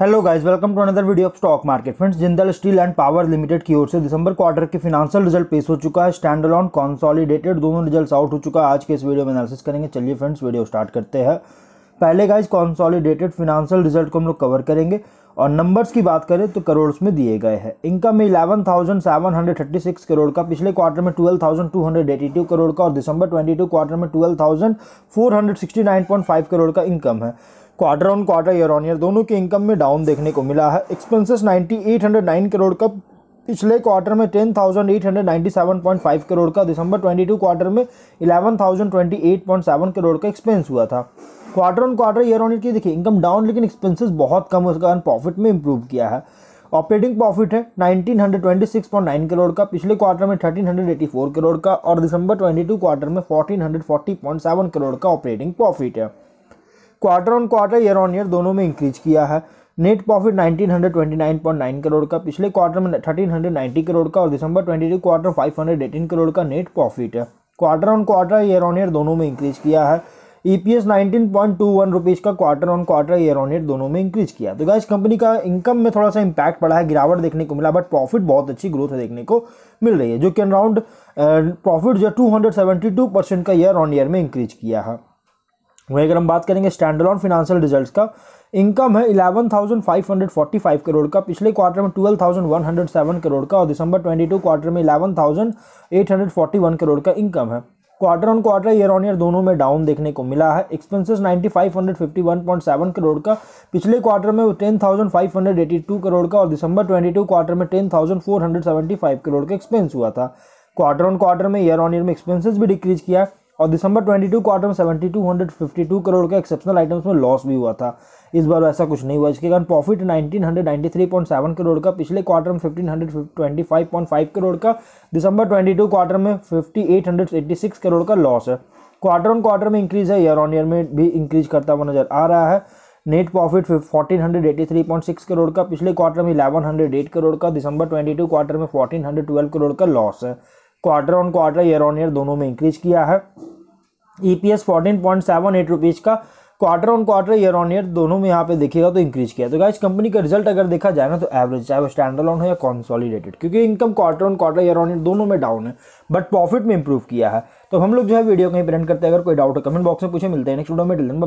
hello guys welcome to another video of stock market friends Jindal steel and power limited की ओर से दिसंबर quarter के फिनांशियल रिजल्ट पेश हो चुका है स्टैंड ऑन कॉन्सॉलीडेटेड दोनों रिजल्ट्स आउट हो चुका है आज के इस वीडियो में एनालिसिस करेंगे चलिए फ्रेंड्स वीडियो स्टार्ट करते हैं पहले गाइज कॉन्सॉलीडेटेड फिनांशियल रिजल्ट को हम लोग कवर करेंगे और नंबर्स की बात करें तो करोड़ में दिए गए हैं इनकम में eleven thousand seven hundred thirty six crore का पिछले क्वार्टर में twelve thousand two hundred eighty two crore का और दिसंबर ट्वेंटी टू क्वार्टर में twelve thousand four hundred sixty nine point five crore का इनकम है quarter on quarter year on year दोनों के इनकम में डाउन देखने को मिला है एक्सपेंसेस नाइन करोड़ का पिछले क्वार्टर में ten thousand eight hundred seven point five crore का दिसंबर ट्वेंटी टू क्वार्टर में eleven thousand twenty eight point seven crore का एक्सपेंस हुआ था quarter on quarter year on year की देखिए इनकम डाउन लेकिन एक्सपेंसेस बहुत कम उसके कारण प्रॉफिट में इंप्रूव किया है ऑपरेटिंग प्रॉफिट है 1926.9 करोड़ का पिछले क्वार्टर में 1384 करोड़ का और दिसंबर 22 क्वार्टर में 1440.7 करोड़ का ऑपरेटिंग प्रॉफिट है quarter on quarter year on year दोनों में इंक्रीज किया है नेट प्रॉफिट 1929.9 करोड़ का पिछले क्वार्टर में 1390 करोड़ का और दिसंबर 22 क्वार्टर 518 करोड़ का नेट प्रॉफिट है quarter on quarter year on year दोनों में इंक्रीज किया है EPS nineteen point two one rupees का quarter on quarter year on year दोनों में इंक्रीज किया तो गाइस कंपनी का इनकम में थोड़ा सा इंपैक्ट पड़ा है गिरावट देखने को मिला बट प्रॉफिट बहुत अच्छी ग्रोथ है देखने को मिल रही है जो कि अराउंड प्रॉफिट जो two hundred seventy two percent का ईयर ऑन ईयर में इंक्रीज किया है वहीं अगर हम बात करेंगे स्टैंडर्ड फिनेंशियल रिजल्ट का इनकम है 11,545 करोड़ का पिछले क्वार्टर में 12,107 करोड़ का और दिसंबर 22 क्वार्टर में 11,841 करोड़ का इनकम है quarter on quarter year on year दोनों में डाउन देखने को मिला है एक्सपेंसेस 9551.7 करोड़ का पिछले क्वार्टर में 10582 करोड़ का और दिसंबर 22 क्वार्टर में 10475 करोड़ का एक्सपेंस हुआ था क्वार्टर ऑन क्वार्टर में ईयर ऑन ईयर में एक्सपेंसेस भी डिक्रीज किया और दिसंबर 22 क्वार्टर में 7252 करोड़ का एक्सेप्शनल आइटम्स में लॉस भी हुआ था इस बार वैसा कुछ नहीं हुआ इसके कारण प्रॉफिट 1993.7 करोड़ का पिछले क्वार्टर में 1525.5 करोड़ का दिसंबर 22 क्वार्टर में 5886 करोड़ का लॉस है क्वार्टर ऑन क्वार्टर में इंक्रीज है ईयर ऑन ईयर में भी इंक्रीज करता हुआ नजर आ रहा है नेट प्रॉफिट 1483.6 करोड़ का पिछले क्वार्टर में 1108 करोड़ का दिसंबर 22 क्वार्टर में 1412 करोड़ का लॉस है quarter on quarter year on year दोनों में इंक्रीज किया है E P S fourteen point seven eight rupees का quarter on quarter year on year दोनों में यहाँ पे देखिएगा तो इंक्रीज किया तो गाइज कंपनी का रिजल्ट अगर देखा जाए ना तो एवरेज चाहे वो स्टैंड ऑन हो या कॉन्सॉलीडेटेड क्योंकि income quarter on quarter year on year दोनों में डाउन है बट प्रॉफिट में इंप्रूव किया है तो हम लोग जो है वीडियो कहीं प्रिंट करते हैं अगर कोई डाउट हो कमेंट बॉक्स में पूछे मिलते हैं नेक्स्ट वीडियो में